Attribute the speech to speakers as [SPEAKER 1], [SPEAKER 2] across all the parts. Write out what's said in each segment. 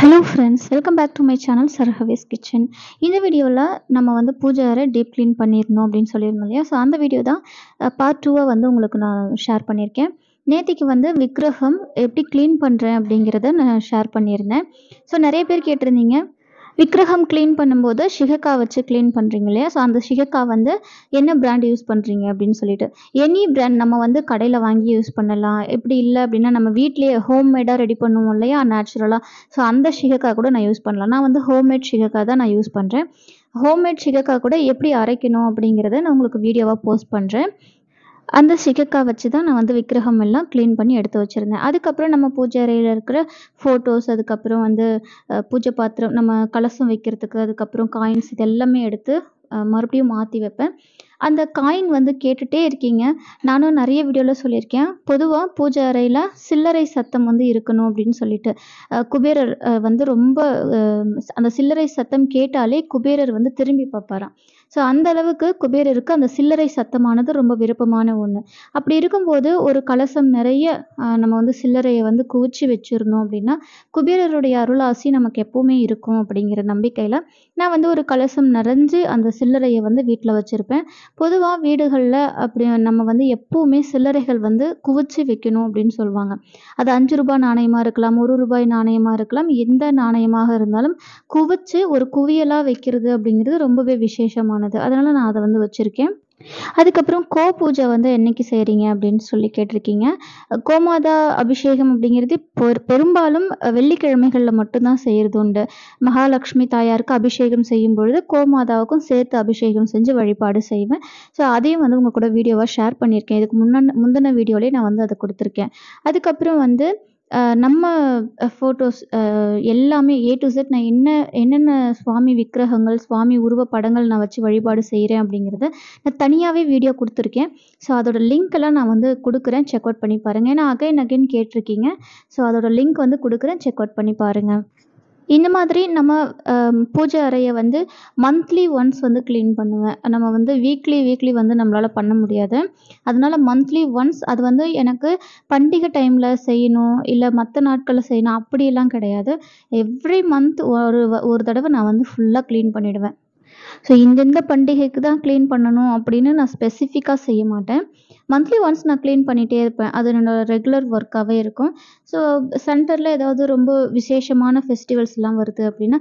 [SPEAKER 1] hello friends welcome back to my channel சர்ஹவேஸ் kitchen இந்த வீடியோவில் நம்ம வந்து பூஜை அறை டீப் க்ளீன் பண்ணியிருந்தோம் அப்படின்னு சொல்லியிருந்தோம் இல்லையா ஸோ அந்த வீடியோ தான் பார்ட் டூவாக வந்து உங்களுக்கு நான் ஷேர் பண்ணியிருக்கேன் நேற்றுக்கு வந்து விக்ரகம் எப்படி க்ளீன் பண்ணுறேன் அப்படிங்கிறத நான் ஷேர் பண்ணியிருந்தேன் ஸோ நிறைய பேர் கேட்டிருந்தீங்க விக்ரகம் க்ளீன் பண்ணும்போது ஷிகக்கா வச்சு க்ளீன் பண்ணுறீங்க இல்லையா ஸோ அந்த ஷிகக்கா வந்து என்ன பிராண்ட் யூஸ் பண்ணுறீங்க அப்படின்னு சொல்லிட்டு எனி பிராண்ட் நம்ம வந்து கடையில் வாங்கி யூஸ் பண்ணலாம் எப்படி இல்லை அப்படின்னா நம்ம வீட்லேயே ஹோம்மேடாக ரெடி பண்ணுவோம் இல்லையா நேச்சுரலாக ஸோ அந்த ஷிகக்கா கூட நான் யூஸ் பண்ணலாம் நான் வந்து ஹோம்மேட் ஷிகக்கா தான் நான் யூஸ் பண்ணுறேன் ஹோம்மேட் ஷிகக்கா கூட எப்படி அரைக்கணும் அப்படிங்கிறத நான் உங்களுக்கு வீடியோவாக போஸ்ட் பண்ணுறேன் அந்த சிகக்காய் வச்சு தான் நான் வந்து விக்கிரகம் எல்லாம் க்ளீன் பண்ணி எடுத்து வச்சுருந்தேன் அதுக்கப்புறம் நம்ம பூஜை அறையில் இருக்கிற ஃபோட்டோஸ் அதுக்கப்புறம் வந்து பூஜை பாத்திரம் நம்ம கலசம் வைக்கிறதுக்கு அதுக்கப்புறம் காயின்ஸ் இது எல்லாமே எடுத்து மறுபடியும் மாற்றி வைப்பேன் அந்த காயின் வந்து கேட்டுகிட்டே இருக்கீங்க நானும் நிறைய வீடியோவில் சொல்லியிருக்கேன் பொதுவாக பூஜை அறையில் சில்லறை சத்தம் வந்து இருக்கணும் அப்படின்னு சொல்லிட்டு குபேரர் வந்து ரொம்ப அந்த சில்லறை சத்தம் கேட்டாலே குபேரர் வந்து திரும்பி பார்ப்பாராம் ஸோ அந்த அளவுக்கு குபேரருக்கு அந்த சில்லறை சத்தமானது ரொம்ப விருப்பமான ஒன்று அப்படி இருக்கும்போது ஒரு கலசம் நிறைய நம்ம வந்து சில்லறையை வந்து குவிச்சு வச்சுருந்தோம் அப்படின்னா குபேரருடைய அருளாசி நமக்கு எப்போவுமே இருக்கும் அப்படிங்கிற நம்பிக்கையில் நான் வந்து ஒரு கலசம் நிறைஞ்சு அந்த சில்லறையை வந்து வீட்டில் வச்சுருப்பேன் பொதுவாக வீடுகளில் அப்படி நம்ம வந்து எப்போவுமே சில்லறைகள் வந்து குவிச்சு வைக்கணும் அப்படின்னு சொல்லுவாங்க அது அஞ்சு ரூபாய் நாணயமாக இருக்கலாம் ஒரு ரூபாய் நாணயமாக இருக்கலாம் எந்த நாணயமாக இருந்தாலும் குவிச்சு ஒரு குவியலாக வைக்கிறது அப்படிங்கிறது ரொம்பவே விசேஷமான ஆனது அதனால் நான் அதை வந்து வச்சிருக்கேன் அதுக்கப்புறம் கோ பூஜை வந்து என்னைக்கு செய்கிறீங்க அப்படின்னு சொல்லி கேட்டிருக்கீங்க கோமாதா அபிஷேகம் அப்படிங்கிறது பெரும்பாலும் வெள்ளிக்கிழமைகளில் மட்டும்தான் செய்கிறது உண்டு மகாலட்சுமி தாயாருக்கு அபிஷேகம் செய்யும் பொழுது கோமாதாவுக்கும் சேர்த்து அபிஷேகம் செஞ்சு வழிபாடு செய்வேன் ஸோ அதையும் வந்து உங்கள் கூட வீடியோவாக ஷேர் பண்ணியிருக்கேன் இதுக்கு முன்ன முந்தின வீடியோலேயே நான் வந்து அதை கொடுத்துருக்கேன் அதுக்கப்புறம் வந்து நம்ம ஃபோட்டோஸ் எல்லாமே ஏ டு இஸட் நான் என்ன என்னென்ன சுவாமி விக்கிரகங்கள் சுவாமி உருவப்படங்கள் நான் வச்சு வழிபாடு செய்கிறேன் அப்படிங்கிறத நான் தனியாகவே வீடியோ கொடுத்துருக்கேன் ஸோ அதோடய லிங்க்கெல்லாம் நான் வந்து கொடுக்குறேன் செக் அவுட் பண்ணி பாருங்கள் ஏன்னா அகைன் அகைன் கேட்டிருக்கீங்க ஸோ அதோட லிங்க் வந்து கொடுக்குறேன் செக் அவுட் பண்ணி பாருங்கள் இந்த மாதிரி நம்ம பூஜை அறையை வந்து மந்த்லி ஒன்ஸ் வந்து க்ளீன் பண்ணுவேன் நம்ம வந்து வீக்லி வீக்லி வந்து நம்மளால் பண்ண முடியாது அதனால் மந்த்லி ஒன்ஸ் அது வந்து எனக்கு பண்டிகை டைமில் செய்யணும் இல்லை மற்ற நாட்களில் செய்யணும் அப்படியெல்லாம் கிடையாது எவ்ரி மந்த் ஒரு ஒரு தடவை நான் வந்து ஃபுல்லாக க்ளீன் பண்ணிவிடுவேன் ஸோ இந்தெந்த பண்டிகைக்கு தான் க்ளீன் பண்ணணும் அப்படின்னு நான் ஸ்பெசிஃபிக்காக செய்ய மாட்டேன் மந்த்லி ஒன்ஸ் நான் க்ளீன் பண்ணிகிட்டே இருப்பேன் அது என்னோடய ரெகுலர் ஒர்க்காகவே இருக்கும் ஸோ சென்டரில் ஏதாவது ரொம்ப விசேஷமான ஃபெஸ்டிவல்ஸ்லாம் வருது அப்படின்னா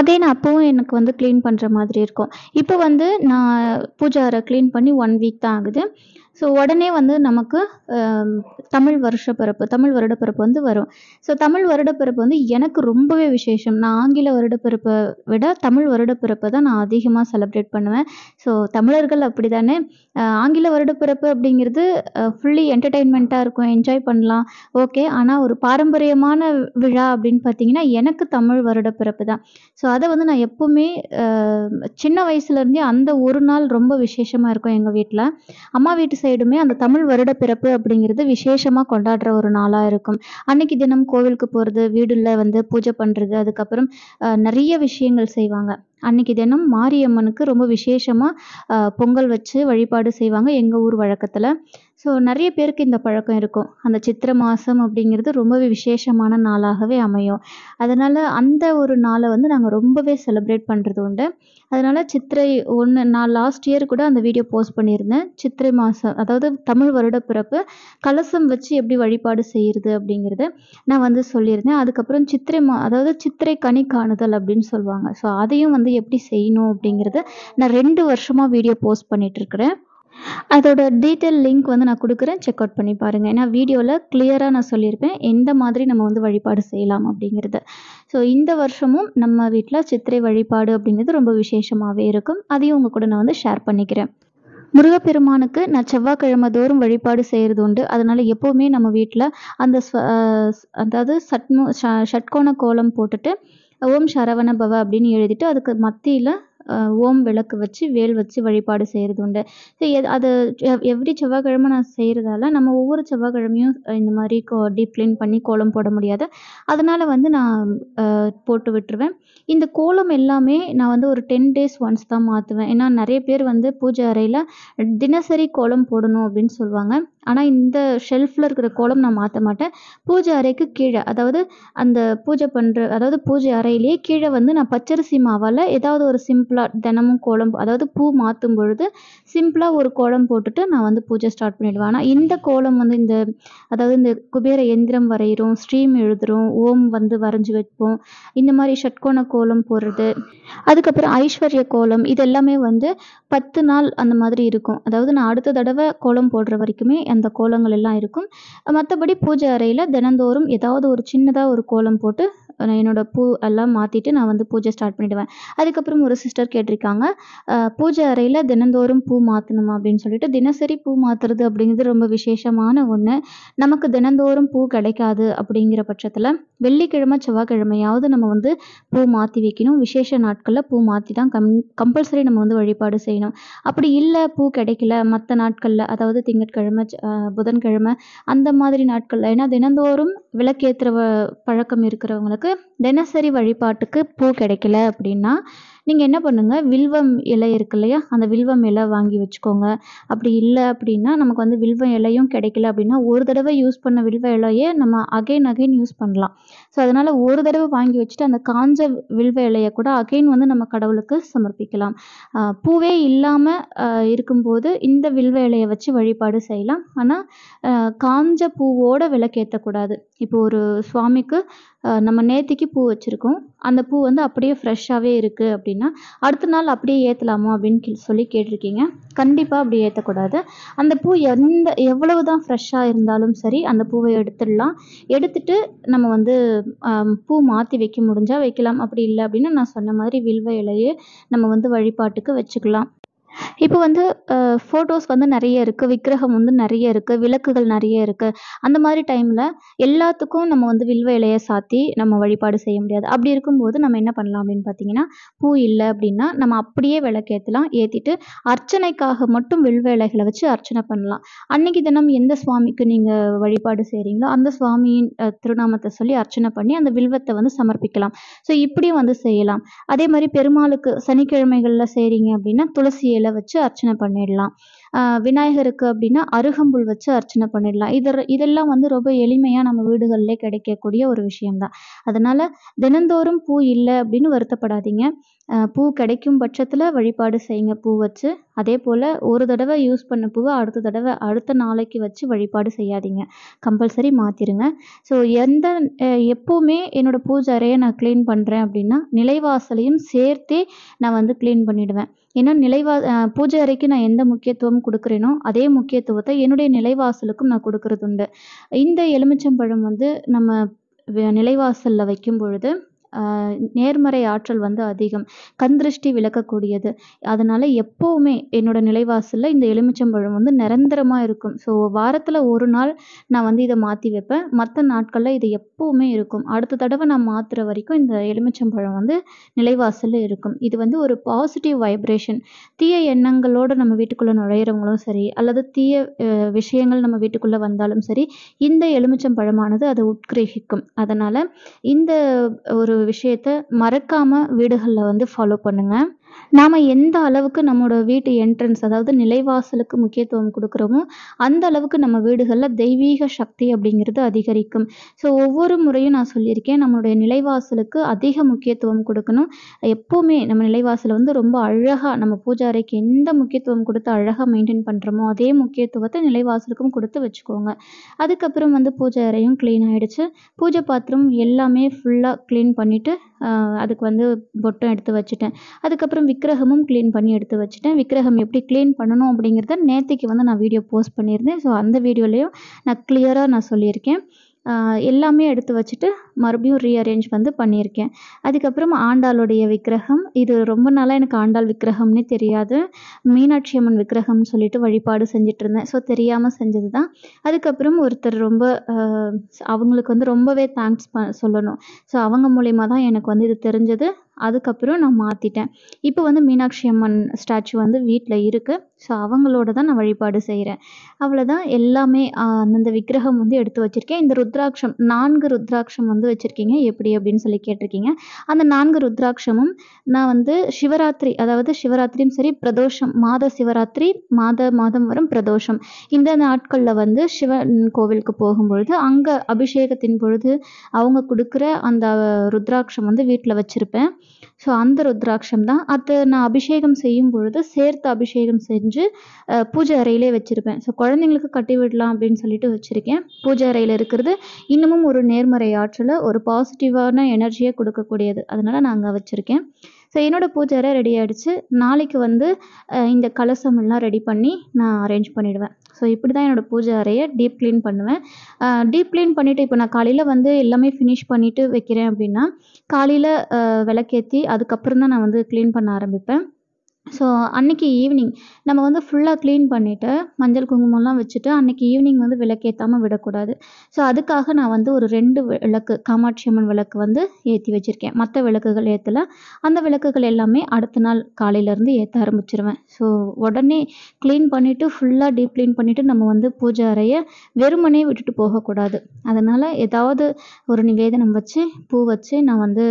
[SPEAKER 1] அதே நான் அப்போவும் எனக்கு வந்து க்ளீன் பண்ணுற மாதிரி இருக்கும் இப்போ வந்து நான் பூஜாரை க்ளீன் பண்ணி ஒன் வீக் தான் ஆகுது ஸோ உடனே வந்து நமக்கு தமிழ் வருஷப்பிறப்பு தமிழ் வருடப்பிறப்பு வந்து வரும் ஸோ தமிழ் வருடப்பிறப்பு வந்து எனக்கு ரொம்பவே விசேஷம் நான் ஆங்கில வருடப்பிறப்பை விட தமிழ் வருடப்பிறப்பை தான் நான் அதிகமாக செலிப்ரேட் பண்ணுவேன் ஸோ தமிழர்கள் அப்படி தானே ஆங்கில வருடப்பிறப்பு அப்படி அப்படிங்கிறது ஃபுல்லி என்டர்டெயின்மெண்ட்டாக இருக்கும் என்ஜாய் பண்ணலாம் ஓகே ஆனால் ஒரு பாரம்பரியமான விழா அப்படின்னு பார்த்தீங்கன்னா எனக்கு தமிழ் வருட பிறப்பு தான் ஸோ அதை வந்து நான் எப்போவுமே சின்ன வயசுலேருந்தே அந்த ஒரு நாள் ரொம்ப விசேஷமாக இருக்கும் எங்கள் வீட்டில் அம்மா வீட்டு சைடுமே அந்த தமிழ் வருட பிறப்பு அப்படிங்கிறது விசேஷமாக கொண்டாடுற ஒரு நாளாக இருக்கும் அன்னைக்கு தினம் கோவிலுக்கு போகிறது வீடுல வந்து பூஜை பண்ணுறது அதுக்கப்புறம் நிறைய விஷயங்கள் செய்வாங்க அன்னைக்கு தினம் மாரியம்மனுக்கு ரொம்ப விசேஷமாக பொங்கல் வச்சு வழிபாடு செய்வாங்க எங்கள் ஊர் வழக்கத்தில் ஸோ நிறைய பேருக்கு இந்த பழக்கம் இருக்கும் அந்த சித்திர மாதம் அப்படிங்கிறது ரொம்பவே விசேஷமான நாளாகவே அமையும் அதனால் அந்த ஒரு நாளை வந்து நாங்கள் ரொம்பவே செலிப்ரேட் பண்ணுறது உண்டு அதனால் சித்திரை ஒன்று நான் லாஸ்ட் இயர் கூட அந்த வீடியோ போஸ்ட் பண்ணியிருந்தேன் சித்திரை மாதம் அதாவது தமிழ் வருட பிறப்பு கலசம் வச்சு எப்படி வழிபாடு செய்கிறது அப்படிங்கிறத நான் வந்து சொல்லியிருந்தேன் அதுக்கப்புறம் சித்திரை மா அதாவது சித்திரை கனி காணுதல் அப்படின்னு சொல்லுவாங்க ஸோ அதையும் வந்து எப்படி செய்யணும் அப்படிங்கிறத நான் ரெண்டு வருஷமாக வீடியோ போஸ்ட் பண்ணிகிட்ருக்கிறேன் அதோட டீட்டெயில் லிங்க் வந்து நான் கொடுக்குறேன் செக் அவுட் பண்ணி பாருங்கள் ஏன்னா வீடியோவில் கிளியராக நான் சொல்லியிருப்பேன் எந்த மாதிரி நம்ம வந்து வழிபாடு செய்யலாம் அப்படிங்கிறத ஸோ இந்த வருஷமும் நம்ம வீட்டில் சித்திரை வழிபாடு அப்படிங்கிறது ரொம்ப விசேஷமாகவே இருக்கும் அதையும் உங்கள் கூட நான் வந்து ஷேர் பண்ணிக்கிறேன் முருகப்பெருமானுக்கு நான் செவ்வாய்க்கிழமை தோறும் வழிபாடு செய்கிறது உண்டு அதனால் எப்போவுமே நம்ம வீட்டில் அந்த அதாவது சட்மோ ஷட்கோண கோலம் போட்டுட்டு ஓம் சரவண பவ அப்படின்னு எழுதிட்டு அதுக்கு மத்தியில் ஓம் விளக்கு வச்சு வேல் வச்சு வழிபாடு செய்கிறது உண்டு ஸோ அது எவ்ரி செவ்வாய்க்கிழமை நான் செய்கிறதால நம்ம ஒவ்வொரு செவ்வாய்க்கிழமையும் இந்த மாதிரி கோ டீப் க்ளீன் பண்ணி கோலம் போட முடியாது அதனால் வந்து நான் போட்டு விட்டுருவேன் இந்த கோலம் எல்லாமே நான் வந்து ஒரு டென் டேஸ் ஒன்ஸ் தான் மாற்றுவேன் ஏன்னா நிறைய பேர் வந்து பூஜை அறையில் தினசரி கோலம் போடணும் அப்படின்னு சொல்லுவாங்க ஆனால் இந்த ஷெல்ஃபில் இருக்கிற கோலம் நான் மாற்ற மாட்டேன் பூஜை அறைக்கு கீழே அதாவது அந்த பூஜை பண்ணுற அதாவது பூஜை அறையிலேயே கீழே வந்து நான் பச்சரிசி மாவால் ஏதாவது ஒரு சிம்பிளாக தினமும் கோலம் அதாவது பூ மாற்றும் பொழுது சிம்பிளாக ஒரு கோலம் போட்டுட்டு நான் வந்து பூஜை ஸ்டார்ட் பண்ணிவிடுவேன் ஆனால் இந்த கோலம் வந்து இந்த அதாவது இந்த குபேர எந்திரம் வரைகிறோம் ஸ்ட்ரீம் எழுதுறோம் ஓம் வந்து வரைஞ்சி வைப்போம் இந்த மாதிரி ஷட்கோண கோலம் போடுறது அதுக்கப்புறம் ஐஸ்வர்ய கோலம் இது எல்லாமே வந்து பத்து நாள் அந்த மாதிரி இருக்கும் அதாவது நான் அடுத்த தடவை கோலம் போடுற வரைக்குமே அந்த கோலங்கள் எல்லாம் இருக்கும் மற்றபடி பூஜை அறையில் தினந்தோறும் ஏதாவது ஒரு சின்னதாக ஒரு கோலம் போட்டு நான் என்னோடய பூ எல்லாம் மாற்றிட்டு நான் வந்து பூஜை ஸ்டார்ட் பண்ணிவிடுவேன் அதுக்கப்புறம் ஒரு சிஸ்டர் கேட்டிருக்காங்க பூஜை அறையில் தினந்தோறும் பூ மாற்றணுமா அப்படின்னு சொல்லிட்டு தினசரி பூ மாற்றுறது அப்படிங்கிறது ரொம்ப விசேஷமான ஒன்று நமக்கு தினந்தோறும் பூ கிடைக்காது அப்படிங்கிற பட்சத்தில் வெள்ளிக்கிழமை செவ்வாய்க்கிழமையாவது நம்ம வந்து பூ மாற்றி வைக்கணும் விசேஷ நாட்களில் பூ மாற்றி தான் கம் கம்பல்சரி நம்ம வந்து வழிபாடு செய்யணும் அப்படி இல்லை பூ கிடைக்கல மற்ற நாட்களில் அதாவது திங்கட்கிழமை புதன்கிழமை அந்த மாதிரி நாட்களில் ஏன்னா தினந்தோறும் விளக்கேற்றுற பழக்கம் இருக்கிறவங்களுக்கு நமக்கு தினசரி வழிபாட்டுக்கு பூ கிடைக்கல அப்படின்னா நீங்கள் என்ன பண்ணுங்கள் வில்வம் இலை இருக்கு இல்லையா அந்த வில்வம் இலை வாங்கி வச்சுக்கோங்க அப்படி இல்லை அப்படின்னா நமக்கு வந்து வில்வம் இலையும் கிடைக்கல அப்படின்னா ஒரு தடவை யூஸ் பண்ண வில்வ இலையே நம்ம அகைன் அகைன் யூஸ் பண்ணலாம் ஸோ அதனால் ஒரு தடவை வாங்கி வச்சுட்டு அந்த காஞ்ச வில்வ இலையை கூட அகைன் வந்து நம்ம கடவுளுக்கு சமர்ப்பிக்கலாம் பூவே இல்லாமல் இருக்கும்போது இந்த வில்வ இலையை வச்சு வழிபாடு செய்யலாம் ஆனால் காஞ்ச பூவோட விளக்கேற்றக்கூடாது இப்போ ஒரு சுவாமிக்கு நம்ம நேத்திக்கு பூ வச்சுருக்கோம் அந்த பூ வந்து அப்படியே ஃப்ரெஷ்ஷாகவே இருக்குது அப்படின்னா அடுத்த நாள் அப்படியே ஏற்றலாமா அப்படின்னு சொல்லி கேட்டிருக்கீங்க கண்டிப்பாக அப்படி ஏற்றக்கூடாது அந்த பூ எந்த எவ்வளவு தான் ஃப்ரெஷ்ஷாக இருந்தாலும் சரி அந்த பூவை எடுத்துடலாம் எடுத்துட்டு நம்ம வந்து பூ மாற்றி வைக்க முடிஞ்சால் வைக்கலாம் அப்படி இல்லை அப்படின்னா நான் சொன்ன மாதிரி வில்வ இலையே நம்ம வந்து வழிபாட்டுக்கு வச்சுக்கலாம் இப்போ வந்து ஃபோட்டோஸ் வந்து நிறைய இருக்குது விக்கிரகம் வந்து நிறைய இருக்குது விளக்குகள் நிறைய இருக்குது அந்த மாதிரி டைமில் எல்லாத்துக்கும் நம்ம வந்து வில்வ இலையை சாத்தி நம்ம வழிபாடு செய்ய முடியாது அப்படி இருக்கும்போது நம்ம என்ன பண்ணலாம் அப்படின்னு பார்த்தீங்கன்னா பூ இல்லை அப்படின்னா நம்ம அப்படியே விளக்கேற்றலாம் ஏற்றிட்டு அர்ச்சனைக்காக மட்டும் வில்வ இலைகளை வச்சு அர்ச்சனை பண்ணலாம் அன்னைக்கு தினம் எந்த சுவாமிக்கு நீங்கள் வழிபாடு செய்கிறீங்களோ அந்த சுவாமியின் திருநாமத்தை சொல்லி அர்ச்சனை பண்ணி அந்த வில்வத்தை வந்து சமர்ப்பிக்கலாம் ஸோ இப்படியும் வந்து செய்யலாம் அதே மாதிரி பெருமாளுக்கு சனிக்கிழமைகளில் செய்கிறீங்க அப்படின்னா துளசி இலை வச்சு அர்ச்சனை பண்ணிடலாம் விநாயகருக்கு அப்படின்னா அருகம்புல் வச்சு அர்ச்சனை பண்ணிடலாம் இது இதெல்லாம் வந்து ரொம்ப எளிமையாக நம்ம வீடுகளிலே கிடைக்கக்கூடிய ஒரு விஷயம்தான் அதனால் தினந்தோறும் பூ இல்லை அப்படின்னு வருத்தப்படாதீங்க பூ கிடைக்கும் பட்சத்தில் வழிபாடு செய்யுங்க பூ வச்சு அதே போல் ஒரு தடவை யூஸ் பண்ண பூவை அடுத்த தடவை அடுத்த நாளைக்கு வச்சு வழிபாடு செய்யாதீங்க கம்பல்சரி மாற்றிடுங்க ஸோ எந்த எப்போவுமே என்னோட பூஜை அறையை நான் க்ளீன் பண்ணுறேன் அப்படின்னா நிலைவாசலையும் சேர்த்தே நான் வந்து க்ளீன் பண்ணிவிடுவேன் ஏன்னா நிலைவா பூஜை அறைக்கு நான் எந்த முக்கியத்துவம் கொடுக்குறேனோ அதே முக்கியத்துவத்தை என்னுடைய நிலைவாசலுக்கும் நான் கொடுக்கறது உண்டு இந்த எலுமிச்சம்பழம் வந்து நம்ம நிலைவாசலில் வைக்கும் பொழுது நேர்மறை ஆற்றல் வந்து அதிகம் கண் திருஷ்டி விளக்கக்கூடியது அதனால் எப்போவுமே என்னோட நிலைவாசலில் இந்த எலுமிச்சம்பழம் வந்து நிரந்தரமாக இருக்கும் ஸோ வாரத்தில் ஒரு நாள் நான் வந்து இதை மாற்றி வைப்பேன் மற்ற நாட்களில் இது எப்போவுமே இருக்கும் அடுத்த தடவை நான் மாற்றுற வரைக்கும் இந்த எலுமிச்சம்பழம் வந்து நிலைவாசலில் இருக்கும் இது வந்து ஒரு பாசிட்டிவ் வைப்ரேஷன் தீய எண்ணங்களோட நம்ம வீட்டுக்குள்ளே நுழையிறவங்களும் சரி அல்லது தீய விஷயங்கள் நம்ம வீட்டுக்குள்ளே வந்தாலும் சரி இந்த எலுமிச்சம்பழமானது அதை உட்கிரகிக்கும் அதனால் இந்த ஒரு விஷயத்த மறக்காமல் வீடுகளில் வந்து ஃபாலோ பண்ணுங்கள் நாம் எந்த அளவுக்கு நம்மளோட வீட்டு என்ட்ரன்ஸ் அதாவது நிலைவாசலுக்கு முக்கியத்துவம் கொடுக்குறோமோ அந்த அளவுக்கு நம்ம வீடுகளில் தெய்வீக சக்தி அப்படிங்கிறது அதிகரிக்கும் ஸோ ஒவ்வொரு முறையும் நான் சொல்லியிருக்கேன் நம்மளுடைய நிலைவாசலுக்கு அதிக முக்கியத்துவம் கொடுக்கணும் எப்போவுமே நம்ம நிலைவாசலை வந்து ரொம்ப அழகாக நம்ம பூஜாரைக்கு எந்த முக்கியத்துவம் கொடுத்து அழகாக மெயின்டைன் பண்ணுறோமோ அதே முக்கியத்துவத்தை நிலைவாசலுக்கும் கொடுத்து வச்சுக்கோங்க அதுக்கப்புறம் வந்து பூஜை அறையும் க்ளீன் ஆகிடுச்சு பூஜை பாத்திரம் எல்லாமே ஃபுல்லாக க்ளீன் பண்ணிவிட்டு அதுக்கு வந்து பொட்டம் எடுத்து வச்சுட்டேன் அதுக்கப்புறம் அப்புறம் விக்கிரகமும் க்ளீன் பண்ணி எடுத்து வச்சுட்டேன் விக்கிரகம் எப்படி க்ளீன் பண்ணணும் அப்படிங்கிறத நேற்றுக்கு வந்து நான் வீடியோ போஸ்ட் பண்ணியிருந்தேன் ஸோ அந்த வீடியோலையும் நான் கிளியராக நான் சொல்லியிருக்கேன் எல்லாமே எடுத்து வச்சுட்டு மறுபடியும் ரீஅரேஞ்ச் வந்து பண்ணியிருக்கேன் அதுக்கப்புறம் ஆண்டாளுடைய விக்கிரகம் இது ரொம்ப நாளாக எனக்கு ஆண்டாள் விக்கிரகம்னே தெரியாது மீனாட்சி அம்மன் விக்கிரகம்னு சொல்லிட்டு வழிபாடு செஞ்சுட்டு இருந்தேன் ஸோ தெரியாமல் செஞ்சது தான் அதுக்கப்புறம் ஒருத்தர் ரொம்ப அவங்களுக்கு வந்து ரொம்பவே தேங்க்ஸ் ப சொல்லணும் ஸோ அவங்க மூலிமா தான் எனக்கு வந்து இது தெரிஞ்சது அதுக்கப்புறம் நான் மாற்றிட்டேன் இப்போ வந்து மீனாட்சி அம்மன் ஸ்டாச்சு வந்து வீட்டில் இருக்குது ஸோ அவங்களோட தான் நான் வழிபாடு செய்கிறேன் அவ்வளோதான் எல்லாமே அந்தந்த விக்கிரகம் வந்து எடுத்து வச்சுருக்கேன் இந்த ருத்ராட்சம் நான்கு ருத்ராட்சம் வந்து வச்சுருக்கீங்க எப்படி அப்படின்னு சொல்லி கேட்டிருக்கீங்க அந்த நான்கு ருத்ராட்சமும் நான் வந்து சிவராத்திரி அதாவது சிவராத்திரியும் சரி பிரதோஷம் மாத சிவராத்திரி மாத மாதம் வரும் பிரதோஷம் இந்த நாட்களில் வந்து சிவன் கோவிலுக்கு போகும்பொழுது அங்கே அபிஷேகத்தின் பொழுது அவங்க கொடுக்குற அந்த ருத்ராட்சம் வந்து வீட்டில் வச்சுருப்பேன் ஸோ அந்த ருத்ராட்சம் தான் அதை நான் அபிஷேகம் செய்யும் பொழுது சேர்த்து அபிஷேகம் செஞ்சு பூஜை அறையிலே வச்சுருப்பேன் ஸோ குழந்தைங்களுக்கு கட்டி விடலாம் அப்படின்னு சொல்லிட்டு வச்சுருக்கேன் பூஜை அறையில் இருக்கிறது இன்னமும் ஒரு நேர்மறை ஆற்றலை ஒரு பாசிட்டிவான எனர்ஜியை கொடுக்கக்கூடியது அதனால் நான் அங்கே வச்சுருக்கேன் ஸோ என்னோட பூஜை அறை ரெடி ஆகிடுச்சு நாளைக்கு வந்து இந்த கலசமெல்லாம் ரெடி பண்ணி நான் அரேஞ்ச் பண்ணிவிடுவேன் ஸோ இப்படி தான் என்னோடய பூஜை அறையை டீப் க்ளீன் பண்ணுவேன் டீப் க்ளீன் பண்ணிவிட்டு இப்போ நான் காலையில் வந்து எல்லாமே ஃபினிஷ் பண்ணிவிட்டு வைக்கிறேன் அப்படின்னா காலையில் விளக்கேற்றி அதுக்கப்புறம் தான் நான் வந்து க்ளீன் பண்ண ஆரம்பிப்பேன் ஸோ அன்னைக்கு ஈவினிங் நம்ம வந்து ஃபுல்லாக க்ளீன் பண்ணிவிட்டு மஞ்சள் குங்குமம்லாம் வச்சுட்டு அன்றைக்கி ஈவினிங் வந்து விளக்கேற்றாமல் விடக்கூடாது ஸோ அதுக்காக நான் வந்து ஒரு ரெண்டு விளக்கு காமாட்சி அம்மன் விளக்கு வந்து ஏற்றி வச்சுருக்கேன் மற்ற விளக்குகள் ஏற்றல அந்த விளக்குகள் எல்லாமே அடுத்த நாள் காலையிலேருந்து ஏற்ற ஆரம்பிச்சிருவேன் ஸோ உடனே க்ளீன் பண்ணிவிட்டு ஃபுல்லாக டீப் க்ளீன் பண்ணிவிட்டு நம்ம வந்து பூஜை அறையை வெறுமனே விட்டுட்டு போகக்கூடாது அதனால் ஏதாவது ஒரு நிவேதனம் வச்சு பூ வச்சு நான் வந்து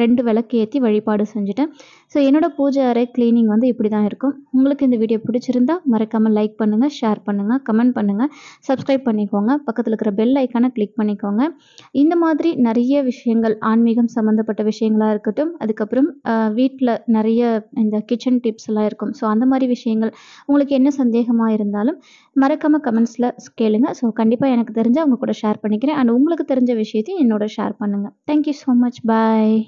[SPEAKER 1] ரெண்டு விளக்கு ஏற்றி வழிபாடு செஞ்சுட்டேன் ஸோ என்னோடய பூஜை அறை க்ளீனிங் வந்து இப்படி தான் இருக்கும் உங்களுக்கு இந்த வீடியோ பிடிச்சிருந்தா மறக்காமல் லைக் பண்ணுங்கள் ஷேர் பண்ணுங்கள் கமெண்ட் பண்ணுங்கள் சப்ஸ்கிரைப் பண்ணிக்கோங்க பக்கத்தில் இருக்கிற பெல் ஐக்கானை கிளிக் பண்ணிக்கோங்க இந்த மாதிரி நிறைய விஷயங்கள் ஆன்மீகம் சம்மந்தப்பட்ட விஷயங்களாக இருக்கட்டும் அதுக்கப்புறம் வீட்டில் நிறைய இந்த கிச்சன் டிப்ஸ் எல்லாம் இருக்கும் ஸோ அந்த மாதிரி விஷயங்கள் உங்களுக்கு என்ன சந்தேகமாக இருந்தாலும் மறக்காமல் கமெண்ட்ஸில் கேளுங்க ஸோ கண்டிப்பாக எனக்கு தெரிஞ்ச அவங்க கூட ஷேர் பண்ணிக்கிறேன் அண்ட் உங்களுக்கு தெரிஞ்ச விஷயத்தையும் என்னோட ஷேர் பண்ணுங்கள் தேங்க்யூ ஸோ மச் பாய்